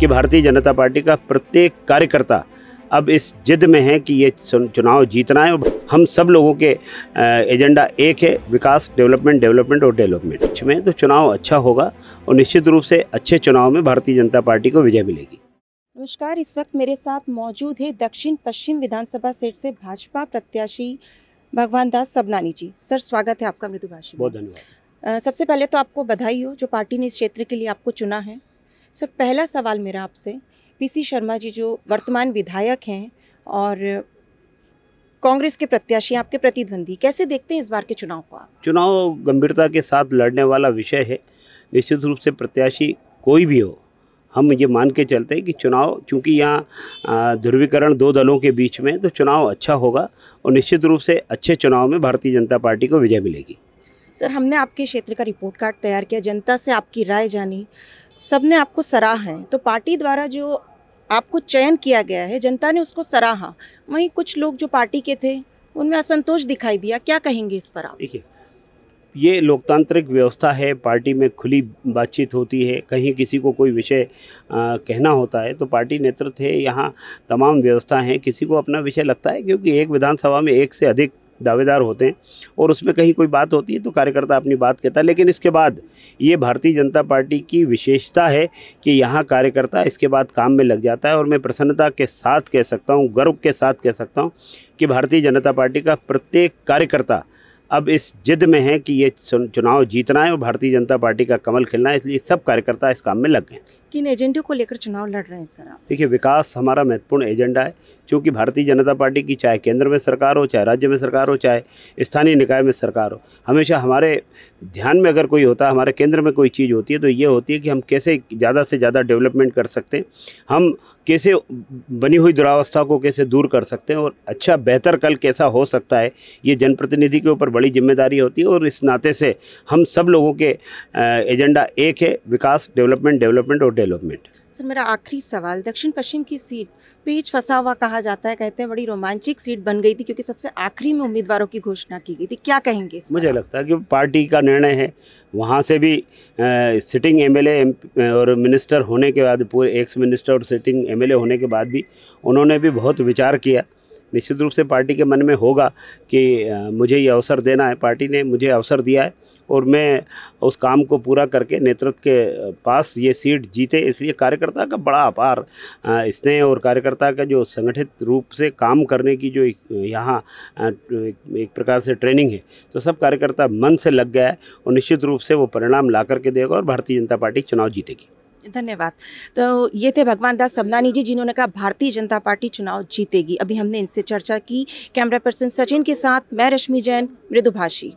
कि भारतीय जनता पार्टी का प्रत्येक कार्यकर्ता अब इस जिद में है कि ये चुनाव जीतना है हम सब लोगों के एजेंडा एक है विकास डेवलपमेंट डेवलपमेंट और डेवलपमेंट में तो चुनाव अच्छा होगा और निश्चित रूप से अच्छे चुनाव में भारतीय जनता पार्टी को विजय मिलेगी नमस्कार इस वक्त मेरे साथ मौजूद है दक्षिण पश्चिम विधानसभा सीट से भाजपा प्रत्याशी भगवान दास सबनानी जी सर स्वागत है आपका मृदुभाषी बहुत धन्यवाद सबसे पहले तो आपको बधाई हो जो पार्टी ने इस क्षेत्र के लिए आपको चुना है सर पहला सवाल मेरा आपसे पीसी शर्मा जी जो वर्तमान विधायक हैं और कांग्रेस के प्रत्याशी आपके प्रतिद्वंदी कैसे देखते हैं इस बार के चुनाव को आप चुनाव गंभीरता के साथ लड़ने वाला विषय है निश्चित रूप से प्रत्याशी कोई भी हो हम ये मान के चलते हैं कि चुनाव चूँकि यहाँ ध्रुवीकरण दो दलों के बीच में तो चुनाव अच्छा होगा और निश्चित रूप से अच्छे चुनाव में भारतीय जनता पार्टी को विजय मिलेगी सर हमने आपके क्षेत्र का रिपोर्ट कार्ड तैयार किया जनता से आपकी राय जानी सब ने आपको सराहा है तो पार्टी द्वारा जो आपको चयन किया गया है जनता ने उसको सराहा वहीं कुछ लोग जो पार्टी के थे उनमें असंतोष दिखाई दिया क्या कहेंगे इस पर आप देखिए ये लोकतांत्रिक व्यवस्था है पार्टी में खुली बातचीत होती है कहीं किसी को कोई विषय कहना होता है तो पार्टी नेतृत्व है यहाँ तमाम व्यवस्था है किसी को अपना विषय लगता है क्योंकि एक विधानसभा में एक से अधिक दावेदार होते हैं और उसमें कहीं कोई बात होती है तो कार्यकर्ता अपनी बात कहता है लेकिन इसके बाद ये भारतीय जनता पार्टी की विशेषता है कि यहाँ कार्यकर्ता इसके बाद काम में लग जाता है और मैं प्रसन्नता के साथ कह सकता हूँ गर्व के साथ कह सकता हूँ कि भारतीय जनता पार्टी का प्रत्येक कार्यकर्ता अब इस जिद में है कि ये चुनाव जीतना है और भारतीय जनता पार्टी का कमल खिलना है इसलिए सब कार्यकर्ता इस काम में लग गए किन एजेंडों को लेकर चुनाव लड़ रहे हैं सर आप देखिए विकास हमारा महत्वपूर्ण एजेंडा है क्योंकि भारतीय जनता पार्टी की चाहे केंद्र में सरकार हो चाहे राज्य में सरकार हो चाहे स्थानीय निकाय में सरकार हो हमेशा हमारे ध्यान में अगर कोई होता है हमारे केंद्र में कोई चीज़ होती है तो ये होती है कि हम कैसे ज़्यादा से ज़्यादा डेवलपमेंट कर सकते हैं हम कैसे बनी हुई दुरावस्था को कैसे दूर कर सकते हैं और अच्छा बेहतर कल कैसा हो सकता है ये जनप्रतिनिधि के ऊपर बड़ी जिम्मेदारी होती है और इस नाते से हम सब लोगों के एजेंडा एक है विकास डेवलपमेंट डेवलपमेंट और डेवलपमेंट सर मेरा आखिरी सवाल दक्षिण पश्चिम की सीट पेच फंसा हुआ कहा जाता है कहते हैं बड़ी रोमांचक सीट बन गई थी क्योंकि सबसे आखिरी में उम्मीदवारों की घोषणा की गई थी क्या कहेंगे इस मुझे लगता है कि पार्टी का निर्णय है वहाँ से भी आ, सिटिंग एमएलए और मिनिस्टर होने के बाद पूरे एक्स मिनिस्टर और सिटिंग एमएलए होने के बाद भी उन्होंने भी बहुत विचार किया निश्चित रूप से पार्टी के मन में होगा कि मुझे ये अवसर देना है पार्टी ने मुझे अवसर दिया है और मैं उस काम को पूरा करके नेतृत्व के पास ये सीट जीते इसलिए कार्यकर्ता का बड़ा अपार स्नेह और कार्यकर्ता का जो संगठित रूप से काम करने की जो यहाँ एक प्रकार से ट्रेनिंग है तो सब कार्यकर्ता मन से लग गया है और निश्चित रूप से वो परिणाम ला करके देगा और भारतीय जनता पार्टी चुनाव जीतेगी धन्यवाद तो ये थे भगवान दास सबनानी जी जिन्होंने कहा भारतीय जनता पार्टी चुनाव जीतेगी अभी हमने इनसे चर्चा की कैमरा पर्सन सचिन के साथ मैं रश्मि जैन मृदुभाषी